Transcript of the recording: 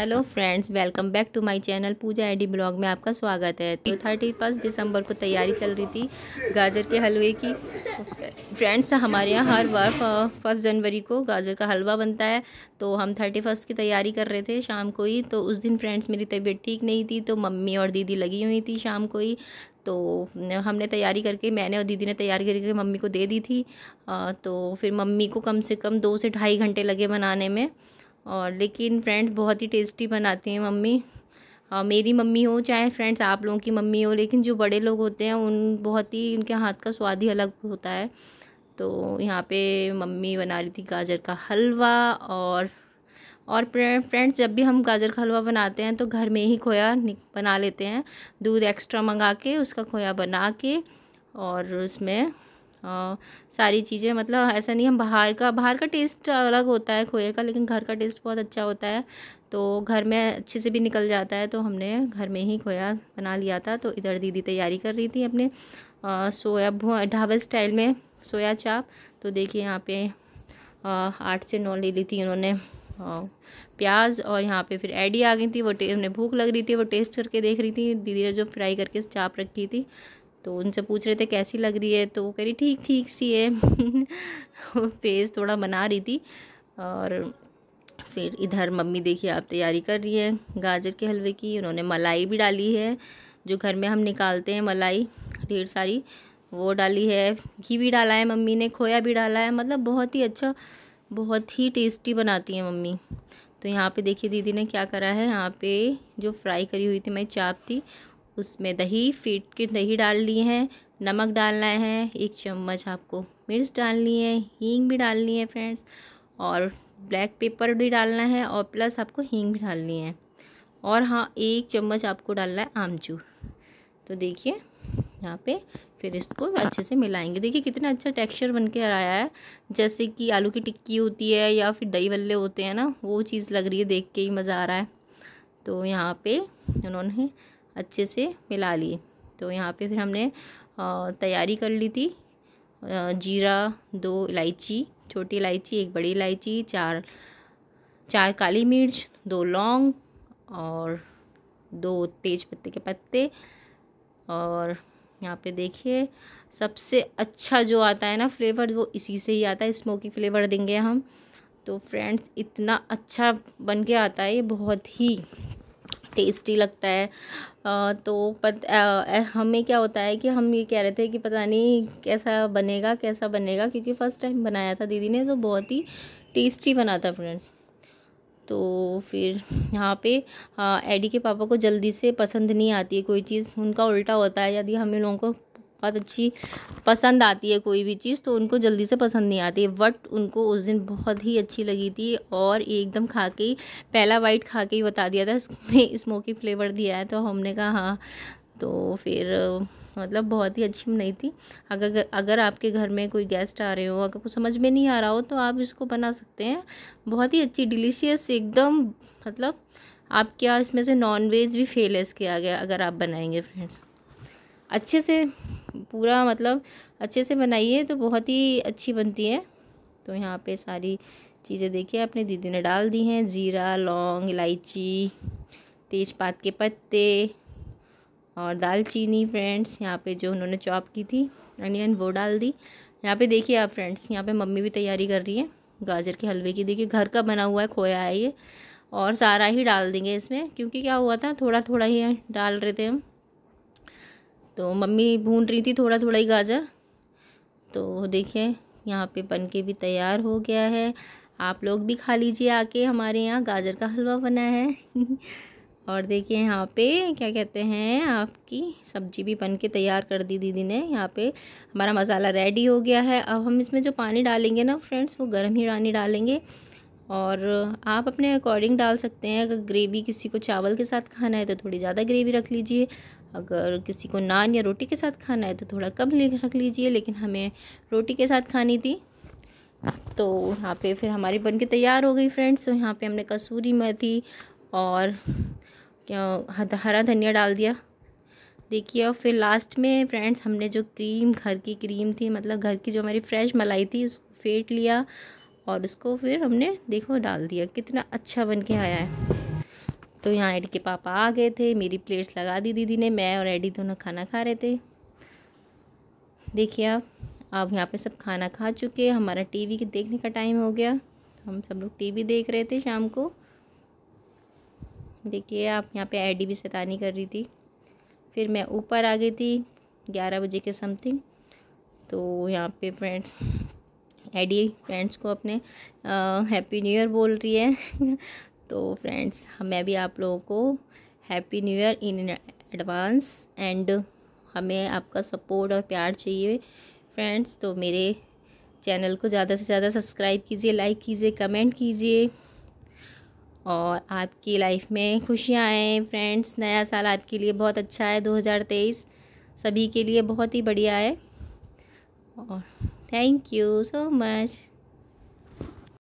hello friends welcome back to my channel Pooja AD blog में आपका स्वागत है तो थर्टी फर्स्ट दिसंबर को तैयारी चल रही थी गाजर के हलवे की फ्रेंड्स हमारे यहाँ हर बार फर्स्ट जनवरी को गाजर का हलवा बनता है तो हम थर्टी फर्स्ट की तैयारी कर रहे थे शाम को ही तो उस दिन फ्रेंड्स मेरी तबीयत ठीक नहीं थी तो मम्मी और दीदी लगी हुई थी शाम को ही तो हमने तैयारी करके मैंने और दीदी ने तैयारी करके मम्मी को दे दी थी तो फिर मम्मी को कम से कम दो से ढाई घंटे लगे बनाने में और लेकिन फ्रेंड्स बहुत ही टेस्टी बनाती हैं मम्मी और मेरी मम्मी हो चाहे फ्रेंड्स आप लोगों की मम्मी हो लेकिन जो बड़े लोग होते हैं उन बहुत ही उनके हाथ का स्वाद ही अलग होता है तो यहाँ पे मम्मी बना रही थी गाजर का हलवा और और फ्रेंड्स जब भी हम गाजर का हलवा बनाते हैं तो घर में ही खोया बना लेते हैं दूध एक्स्ट्रा मंगा के उसका खोया बना के और उसमें आ, हाँ, सारी चीज़ें मतलब ऐसा नहीं हम बाहर का बाहर का टेस्ट अलग होता है खोए का लेकिन घर का टेस्ट बहुत अच्छा होता है तो घर में अच्छे से भी निकल जाता है तो हमने घर में ही खोया बना लिया था तो इधर दीदी तैयारी कर रही थी अपने सोया भो ढाबा स्टाइल में सोया चाप तो देखिए यहाँ पे आठ से नौ ले ली थी उन्होंने प्याज और यहाँ पे फिर एडी आ गई थी वो उन्हें भूख लग रही थी वो टेस्ट करके देख रही थी दीदी ने जो फ्राई करके चाप रखी थी तो उनसे पूछ रहे थे कैसी लग रही है तो वो कह रही ठीक ठीक सी है फेस थोड़ा बना रही थी और फिर इधर मम्मी देखिए आप तैयारी कर रही हैं गाजर के हलवे की उन्होंने मलाई भी डाली है जो घर में हम निकालते हैं मलाई ढेर सारी वो डाली है घी भी डाला है मम्मी ने खोया भी डाला है मतलब बहुत ही अच्छा बहुत ही टेस्टी बनाती है मम्मी तो यहाँ पे देखिए दीदी ने क्या करा है यहाँ पे जो फ्राई करी हुई थी मैं चाप थी उसमें दही फीट की दही डाल है नमक डालना है एक चम्मच आपको मिर्च डालनी है हींग भी डालनी है फ्रेंड्स और ब्लैक पेपर भी डालना है और प्लस आपको हींग भी डालनी है और हाँ एक चम्मच आपको डालना है आमचूर तो देखिए यहाँ पे फिर इसको अच्छे से मिलाएंगे देखिए कितना अच्छा टेक्सचर बन के आया है जैसे कि आलू की टिक्की होती है या फिर दही बल्ले होते हैं ना वो चीज़ लग रही है देख के ही मज़ा आ रहा है तो यहाँ पे उन्होंने अच्छे से मिला लिए तो यहाँ पे फिर हमने तैयारी कर ली थी जीरा दो इलायची छोटी इलायची एक बड़ी इलायची चार चार काली मिर्च दो लौंग और दो तेज पत्ते के पत्ते और यहाँ पे देखिए सबसे अच्छा जो आता है ना फ्लेवर वो इसी से ही आता है स्मोकी फ्लेवर देंगे हम तो फ्रेंड्स इतना अच्छा बन के आता है ये बहुत ही टेस्टी लगता है आ, तो पत, आ, आ, हमें क्या होता है कि हम ये कह रहे थे कि पता नहीं कैसा बनेगा कैसा बनेगा क्योंकि फ़र्स्ट टाइम बनाया था दीदी ने तो बहुत ही टेस्टी बना था फ्रेंड तो फिर यहाँ पे एडी के पापा को जल्दी से पसंद नहीं आती है कोई चीज़ उनका उल्टा होता है यदि हम लोगों को बहुत अच्छी पसंद आती है कोई भी चीज़ तो उनको जल्दी से पसंद नहीं आती बट उनको उस दिन बहुत ही अच्छी लगी थी और एकदम खा के ही पहला वाइट खा के ही बता दिया था इसमें स्मोकी फ्लेवर दिया है तो हमने कहा हाँ तो फिर मतलब बहुत ही अच्छी नहीं थी अगर अगर आपके घर में कोई गेस्ट आ रहे हो अगर कुछ समझ में नहीं आ रहा हो तो आप इसको बना सकते हैं बहुत ही अच्छी डिलीशियस एकदम मतलब आप क्या इसमें से नॉन वेज भी फेल है इसके आगे अगर आप बनाएंगे फ्रेंड्स अच्छे से पूरा मतलब अच्छे से बनाइए तो बहुत ही अच्छी बनती है तो यहाँ पे सारी चीज़ें देखिए अपने दीदी ने डाल दी हैं ज़ीरा लौंग इलायची तेज़पात के पत्ते और दालचीनी फ्रेंड्स यहाँ पे जो उन्होंने चॉप की थी अनियन वो डाल दी यहाँ पे देखिए आप फ्रेंड्स यहाँ पे मम्मी भी तैयारी कर रही है गाजर के हलवे की देखिए घर का बना हुआ है खोया है ये और सारा ही डाल देंगे इसमें क्योंकि क्या हुआ था थोड़ा थोड़ा ही डाल रहे थे हम तो मम्मी भून रही थी थोड़ा थोड़ा ही गाजर तो देखिए यहाँ पे बन के भी तैयार हो गया है आप लोग भी खा लीजिए आके हमारे यहाँ गाजर का हलवा बना है और देखिए यहाँ पे क्या कहते हैं आपकी सब्जी भी बन के तैयार कर दी दीदी ने यहाँ पे हमारा मसाला रेडी हो गया है अब हम इसमें जो पानी डालेंगे ना फ्रेंड्स वो गर्म ही पानी डालेंगे और आप अपने अकॉर्डिंग डाल सकते हैं अगर ग्रेवी किसी को चावल के साथ खाना है तो थोड़ी ज़्यादा ग्रेवी रख लीजिए अगर किसी को नान या रोटी के साथ खाना है तो थोड़ा कम रख लीजिए लेकिन हमें रोटी के साथ खानी थी तो यहाँ पे फिर हमारी बनके तैयार हो गई फ्रेंड्स तो यहाँ पे हमने कसूरी मेथी और हरा धनिया डाल दिया देखिए और फिर लास्ट में फ्रेंड्स हमने जो क्रीम घर की क्रीम थी मतलब घर की जो हमारी फ्रेश मलाई थी उसको फेंट लिया और उसको फिर हमने देखो डाल दिया कितना अच्छा बन के आया है तो यहाँ एडी के पापा आ गए थे मेरी प्लेट्स लगा दी दीदी ने मैं और एडी दोनों खाना खा रहे थे देखिए आप अब यहाँ पे सब खाना खा चुके हमारा टीवी के देखने का टाइम हो गया हम सब लोग टीवी देख रहे थे शाम को देखिए आप यहाँ पे एडी भी शैतानी कर रही थी फिर मैं ऊपर आ गई थी ग्यारह बजे के समथिंग तो यहाँ पे फ्रेंड्स एडी फ्रेंड्स को अपने हैप्पी न्यू ईयर बोल रही है तो फ्रेंड्स मैं भी आप लोगों को happy new year in advance and हमें आपका सपोर्ट और प्यार चाहिए फ्रेंड्स तो मेरे चैनल को ज़्यादा से ज़्यादा सब्सक्राइब कीजिए लाइक कीजिए कमेंट कीजिए और आपकी लाइफ में खुशियाँ आएँ फ्रेंड्स नया साल आपके लिए बहुत अच्छा है 2023 सभी के लिए बहुत ही बढ़िया है और thank you so much